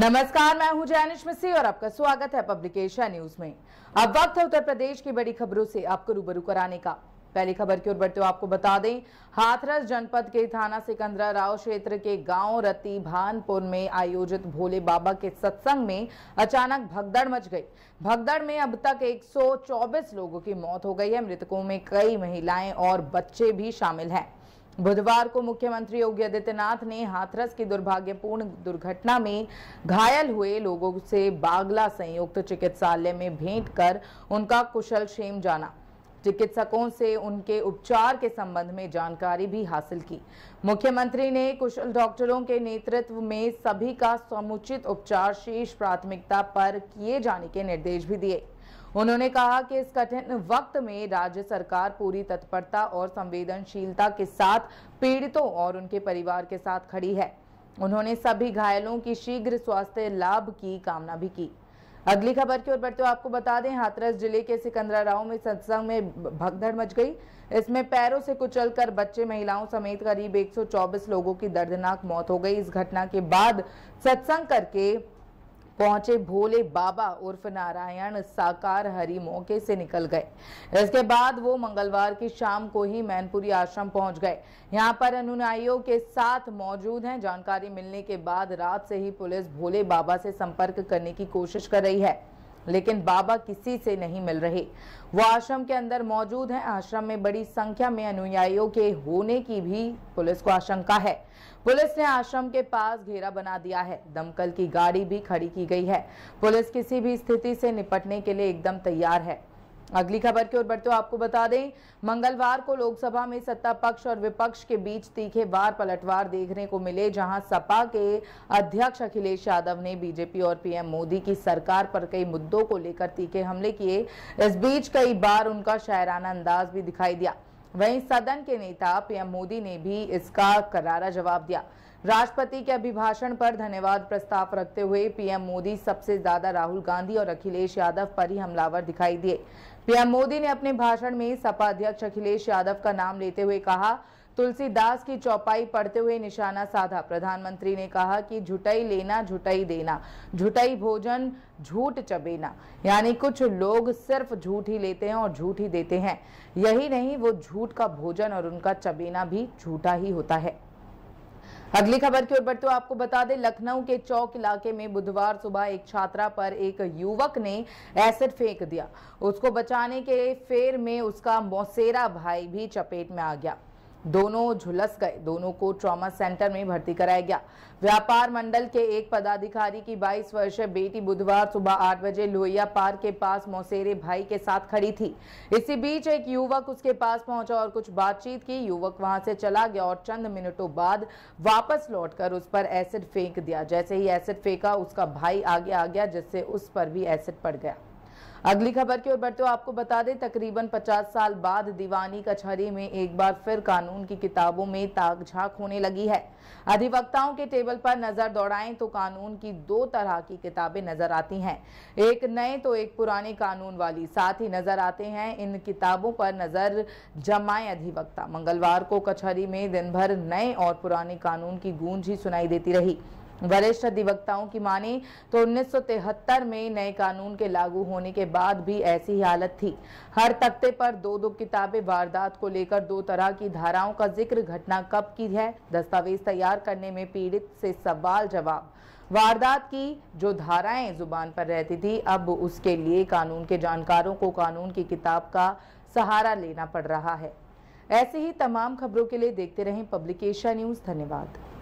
नमस्कार मैं हूं जैनिश मिश्री और आपका स्वागत है पब्लिकेशन न्यूज में अब वक्त है उत्तर प्रदेश की बड़ी खबरों से आपको रूबरू कराने का पहली खबर की ओर बढ़ते हो आपको बता दें हाथरस जनपद के थाना सिकंदरा राव क्षेत्र के गांव रति भानपुर में आयोजित भोले बाबा के सत्संग में अचानक भगदड़ मच गई भगदड़ में अब तक 124 लोगों की मौत हो गई है मृतकों में कई महिलाएं और बच्चे भी शामिल हैं बुधवार को मुख्यमंत्री योगी आदित्यनाथ ने हाथरस की दुर्भाग्यपूर्ण दुर्घटना में घायल हुए लोगों से बागला संयुक्त चिकित्सालय में भेंट कर उनका कुशल क्षेम जाना चिकित्सकों से उनके उपचार के संबंध में जानकारी भी हासिल की मुख्यमंत्री ने कुशल डॉक्टरों के नेतृत्व में सभी का समुचित उपचार शीर्ष प्राथमिकता पर किए जाने के निर्देश भी दिए उन्होंने कहा कि इस कठिन वक्त में राज्य सरकार पूरी तत्परता और संवेदनशीलता के साथ पीड़ितों और उनके परिवार के साथ खड़ी है उन्होंने सभी घायलों की शीघ्र स्वास्थ्य लाभ की कामना भी की अगली खबर की ओर बढ़ते हुए आपको बता दें हाथरस जिले के सिकंदरा राव में सत्संग में भगदड़ मच गई इसमें पैरों से कुचल कर बच्चे महिलाओं समेत करीब 124 लोगों की दर्दनाक मौत हो गई इस घटना के बाद सत्संग करके पहुंचे भोले बाबा उर्फ नारायण साकार हरि मौके से निकल गए इसके बाद वो मंगलवार की शाम को ही मैनपुरी आश्रम पहुंच गए यहाँ पर अनुनायियों के साथ मौजूद हैं जानकारी मिलने के बाद रात से ही पुलिस भोले बाबा से संपर्क करने की कोशिश कर रही है लेकिन बाबा किसी से नहीं मिल रहे वो आश्रम के अंदर मौजूद हैं आश्रम में बड़ी संख्या में अनुयायियों के होने की भी पुलिस को आशंका है पुलिस ने आश्रम के पास घेरा बना दिया है दमकल की गाड़ी भी खड़ी की गई है पुलिस किसी भी स्थिति से निपटने के लिए एकदम तैयार है अगली खबर की ओर बढ़ते हो आपको बता दें मंगलवार को लोकसभा में सत्ता पक्ष और विपक्ष के बीच तीखे वार पलटवार देखने को मिले जहां सपा के अध्यक्ष अखिलेश यादव ने बीजेपी और पीएम मोदी की सरकार पर कई मुद्दों को लेकर तीखे हमले किए इस बीच कई बार उनका शायराना अंदाज भी दिखाई दिया वहीं सदन के नेता पीएम मोदी ने भी इसका करारा जवाब दिया राष्ट्रपति के अभिभाषण पर धन्यवाद प्रस्ताव रखते हुए पीएम मोदी सबसे ज्यादा राहुल गांधी और अखिलेश यादव पर ही हमलावर दिखाई दिए पीएम मोदी ने अपने भाषण में सपा अध्यक्ष अखिलेश यादव का नाम लेते हुए कहा तुलसीदास की चौपाई पढ़ते हुए निशाना साधा प्रधानमंत्री ने कहा कि झुटाई लेना झुटाई देना झुटाई भोजन झूठ चबेना यानी कुछ लोग सिर्फ झूठ ही लेते हैं और झूठ ही देते हैं यही नहीं वो झूठ का भोजन और उनका चबेना भी झूठा ही होता है अगली खबर की ओर बढ़ते तो आपको बता दें लखनऊ के चौक इलाके में बुधवार सुबह एक छात्रा पर एक युवक ने एसिड फेंक दिया उसको बचाने के फेर में उसका मौसेरा भाई भी चपेट में आ गया दोनों झुलस गए दोनों को ट्रॉमा सेंटर में भर्ती कराया गया व्यापार मंडल के एक पदाधिकारी की 22 वर्षीय बेटी बुधवार सुबह 8 बजे लोहिया पार्क के पास मौसेरे भाई के साथ खड़ी थी इसी बीच एक युवक उसके पास पहुंचा और कुछ बातचीत की युवक वहां से चला गया और चंद मिनटों बाद वापस लौटकर उस पर एसिड फेंक दिया जैसे ही एसिड फेंका उसका भाई आगे आ गया जिससे उस पर भी एसिड पड़ गया अगली खबर की ओर बढ़ते हुए आपको बता दें तकरीबन 50 साल बाद दीवानी कचहरी में एक बार फिर कानून की किताबों में ताक झाक होने लगी है अधिवक्ताओं के टेबल पर नजर दौड़ाएं तो कानून की दो तरह की किताबें नजर आती हैं एक नए तो एक पुराने कानून वाली साथ ही नजर आते हैं इन किताबों पर नजर जमाए अधिवक्ता मंगलवार को कचहरी में दिन भर नए और पुराने कानून की गूंज ही सुनाई देती रही वरिष्ठ अधिवक्ताओं की माने तो उन्नीस में नए कानून के लागू होने के बाद भी ऐसी ही हालत थी हर तख्ते पर दो दो किताबें वारदात को लेकर दो तरह की धाराओं का जिक्र घटना कब की है दस्तावेज तैयार करने में पीड़ित से सवाल जवाब वारदात की जो धाराएं जुबान पर रहती थी अब उसके लिए कानून के जानकारों को कानून की किताब का सहारा लेना पड़ रहा है ऐसे ही तमाम खबरों के लिए देखते रहें पब्लिकेशन न्यूज़ धन्यवाद